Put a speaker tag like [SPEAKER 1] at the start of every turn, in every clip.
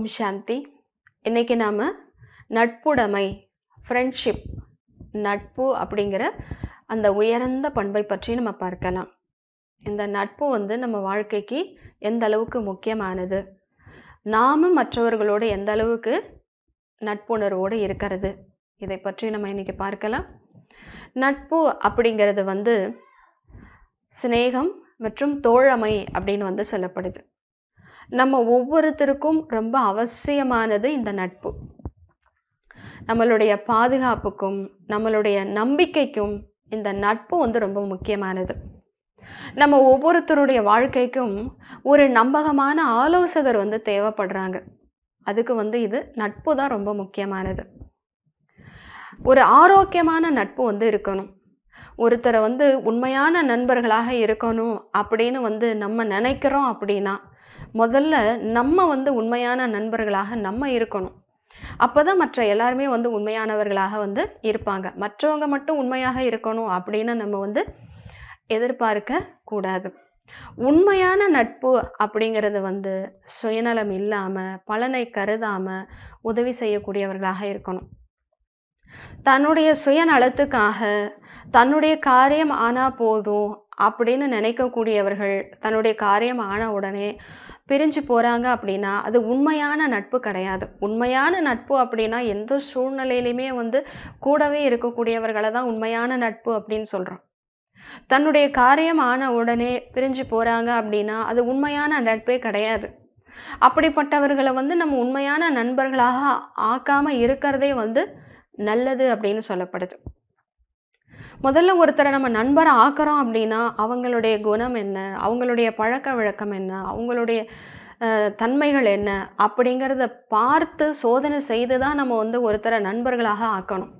[SPEAKER 1] ஓம் சாந்தி இன்றைக்கி நாம் நட்புடைமை ஃப்ரெண்ட்ஷிப் நட்பு அப்படிங்கிற அந்த உயர்ந்த பண்பை பற்றி நம்ம பார்க்கலாம் இந்த நட்பு வந்து நம்ம வாழ்க்கைக்கு எந்த அளவுக்கு முக்கியமானது நாம் மற்றவர்களோடு எந்த அளவுக்கு நட்புணர்வோடு இருக்கிறது இதை பற்றி நம்ம இன்றைக்கி பார்க்கலாம் நட்பு அப்படிங்கிறது வந்து சிநேகம் மற்றும் தோழமை அப்படின்னு வந்து சொல்லப்படுது நம்ம ஒவ்வொருத்தருக்கும் ரொம்ப அவசியமானது இந்த நட்பு நம்மளுடைய பாதுகாப்புக்கும் நம்மளுடைய நம்பிக்கைக்கும் இந்த நட்பு வந்து ரொம்ப முக்கியமானது நம்ம ஒவ்வொருத்தருடைய வாழ்க்கைக்கும் ஒரு நம்பகமான ஆலோசகர் வந்து தேவைப்படுறாங்க அதுக்கு வந்து இது நட்பு தான் ரொம்ப முக்கியமானது ஒரு ஆரோக்கியமான நட்பு வந்து இருக்கணும் ஒருத்தரை வந்து உண்மையான நண்பர்களாக இருக்கணும் அப்படின்னு வந்து நம்ம நினைக்கிறோம் அப்படின்னா முதல்ல நம்ம வந்து உண்மையான நண்பர்களாக நம்ம இருக்கணும் அப்போ தான் மற்ற எல்லாருமே வந்து உண்மையானவர்களாக வந்து இருப்பாங்க மற்றவங்க மட்டும் உண்மையாக இருக்கணும் அப்படின்னு நம்ம வந்து எதிர்பார்க்க கூடாது உண்மையான நட்பு அப்படிங்கிறது வந்து சுயநலம் இல்லாமல் பலனை கருதாமல் உதவி செய்யக்கூடியவர்களாக இருக்கணும் தன்னுடைய சுயநலத்துக்காக தன்னுடைய காரியம் ஆனால் போதும் அப்படின்னு நினைக்கக்கூடியவர்கள் தன்னுடைய காரியம் ஆன உடனே பிரிஞ்சு போகிறாங்க அப்படின்னா அது உண்மையான நட்பு கிடையாது உண்மையான நட்பு அப்படின்னா எந்த சூழ்நிலையிலையுமே வந்து கூடவே இருக்கக்கூடியவர்களை தான் உண்மையான நட்பு அப்படின்னு சொல்கிறோம் தன்னுடைய காரியம் ஆன உடனே பிரிஞ்சு போகிறாங்க அப்படின்னா அது உண்மையான நட்பே கிடையாது அப்படிப்பட்டவர்களை வந்து நம்ம உண்மையான நண்பர்களாக ஆக்காமல் இருக்கிறதே வந்து நல்லது அப்படின்னு சொல்லப்படுது முதல்ல ஒருத்தரை நம்ம நண்பரை ஆக்கிறோம் அப்படின்னா அவங்களுடைய குணம் என்ன அவங்களுடைய பழக்க வழக்கம் என்ன அவங்களுடைய தன்மைகள் என்ன அப்படிங்கிறத பார்த்து சோதனை செய்து தான் நம்ம வந்து ஒருத்தரை நண்பர்களாக ஆக்கணும்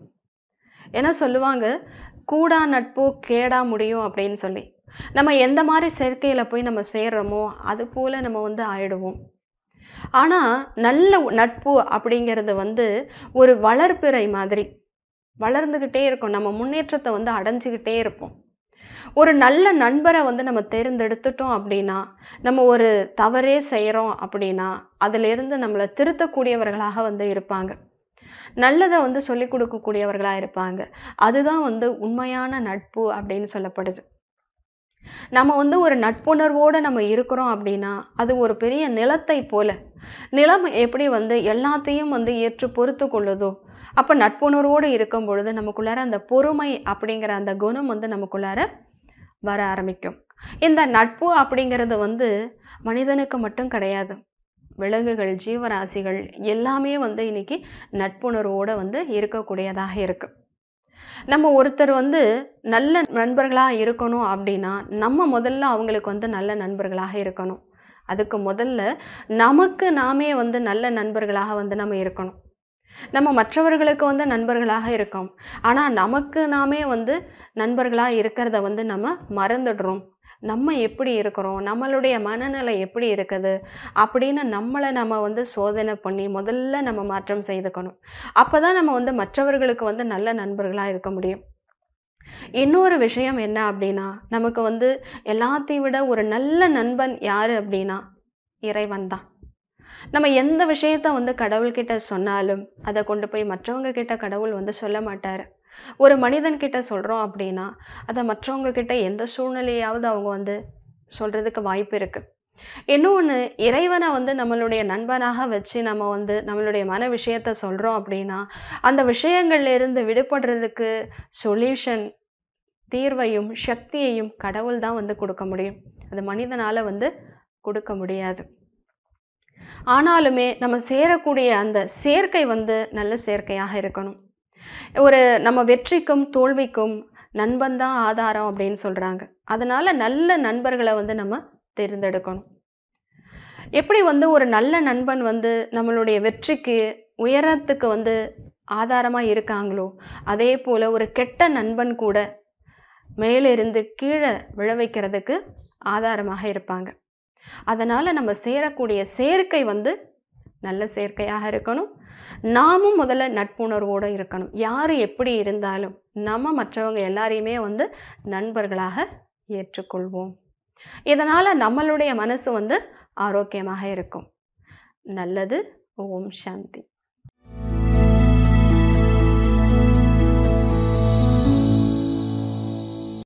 [SPEAKER 1] ஏன்னா சொல்லுவாங்க கூடா நட்பு கேடா முடியும் அப்படின்னு சொல்லி நம்ம எந்த மாதிரி சேர்க்கையில் போய் நம்ம சேர்றோமோ அது போல் நம்ம வந்து ஆயிடுவோம் ஆனால் நல்ல நட்பு அப்படிங்கிறது வந்து ஒரு வளர்ப்பிறை மாதிரி வளர்ந்துக்கிட்டே இருக்கும் நம்ம முன்னேற்றத்தை வந்து அடைஞ்சிக்கிட்டே இருப்போம் ஒரு நல்ல நண்பரை வந்து நம்ம தேர்ந்தெடுத்துட்டோம் அப்படின்னா நம்ம ஒரு தவறே செய்கிறோம் அப்படின்னா அதிலிருந்து நம்மளை திருத்தக்கூடியவர்களாக வந்து இருப்பாங்க நல்லதை வந்து சொல்லிக் கொடுக்கக்கூடியவர்களாக இருப்பாங்க அதுதான் வந்து உண்மையான நட்பு அப்படின்னு சொல்லப்படுது நம்ம வந்து ஒரு நட்புணர்வோடு நம்ம இருக்கிறோம் அப்படின்னா அது ஒரு பெரிய நிலத்தை போல நிலம் எப்படி வந்து எல்லாத்தையும் வந்து ஏற்று பொறுத்து கொள்ளுதோ அப்போ நட்புணர்வோடு இருக்கும் பொழுது நமக்குள்ளார அந்த பொறுமை அப்படிங்கிற அந்த குணம் வந்து நமக்குள்ளார வர ஆரம்பிக்கும் இந்த நட்பு அப்படிங்கிறது வந்து மனிதனுக்கு மட்டும் கிடையாது விலங்குகள் ஜீவராசிகள் எல்லாமே வந்து இன்னைக்கு நட்புணர்வோடு வந்து இருக்கக்கூடியதாக இருக்குது நம்ம ஒருத்தர் வந்து நல்ல நண்பர்களாக இருக்கணும் அப்படின்னா நம்ம முதல்ல அவங்களுக்கு வந்து நல்ல நண்பர்களாக இருக்கணும் அதுக்கு முதல்ல நமக்கு நாமே வந்து நல்ல நண்பர்களாக வந்து நம்ம இருக்கணும் நம்ம மற்றவர்களுக்கு வந்து நண்பர்களாக இருக்கோம் ஆனால் நமக்கு நாமே வந்து நண்பர்களாக இருக்கிறத வந்து நம்ம மறந்துடுறோம் நம்ம எப்படி இருக்கிறோம் நம்மளுடைய மனநிலை எப்படி இருக்குது அப்படின்னு நம்மளை நம்ம வந்து சோதனை பண்ணி முதல்ல நம்ம மாற்றம் செய்துக்கணும் அப்போ தான் நம்ம வந்து மற்றவர்களுக்கு வந்து நல்ல நண்பர்களாக இருக்க முடியும் இன்னொரு விஷயம் என்ன அப்படின்னா நமக்கு வந்து எல்லாத்தையும் விட ஒரு நல்ல நண்பன் யார் அப்படின்னா இறைவன் தான் நம்ம எந்த விஷயத்த வந்து கடவுள்கிட்ட சொன்னாலும் அதை கொண்டு போய் மற்றவங்க கிட்ட கடவுள் வந்து சொல்ல மாட்டார் ஒரு மனிதன்கிட்ட சொல்கிறோம் அப்படின்னா அதை மற்றவங்க கிட்ட எந்த சூழ்நிலையாவது அவங்க வந்து சொல்கிறதுக்கு வாய்ப்பு இருக்குது இன்னொன்று இறைவனை வந்து நம்மளுடைய நண்பனாக வச்சு நம்ம வந்து நம்மளுடைய மன விஷயத்த சொல்கிறோம் அப்படின்னா அந்த விஷயங்கள்லேருந்து விடுபடுறதுக்கு சொல்யூஷன் தீர்வையும் சக்தியையும் கடவுள் தான் வந்து கொடுக்க முடியும் அது மனிதனால் வந்து கொடுக்க முடியாது ஆனாலுமே நம்ம சேரக்கூடிய அந்த சேர்க்கை வந்து நல்ல சேர்க்கையாக இருக்கணும் ஒரு நம்ம வெற்றிக்கும் தோல்விக்கும் நண்பன் தான் ஆதாரம் அப்படின்னு சொல்கிறாங்க அதனால் நல்ல நண்பர்களை வந்து நம்ம தேர்ந்தெடுக்கணும் எப்படி வந்து ஒரு நல்ல நண்பன் வந்து நம்மளுடைய வெற்றிக்கு உயரத்துக்கு வந்து ஆதாரமாக இருக்காங்களோ அதே போல் ஒரு கெட்ட நண்பன் கூட மேலிருந்து கீழே விழ வைக்கிறதுக்கு ஆதாரமாக இருப்பாங்க அதனால் நம்ம சேரக்கூடிய சேர்க்கை வந்து நல்ல சேர்க்கையாக இருக்கணும் நாமும் முதல்ல நட்புணர்வோடு இருக்கணும் யார் எப்படி இருந்தாலும் நம்ம மற்றவங்க எல்லாரையுமே வந்து நண்பர்களாக ஏற்றுக்கொள்வோம் இதனால் நம்மளுடைய மனசு வந்து ஆரோக்கியமாக இருக்கும் நல்லது ஓம் சாந்தி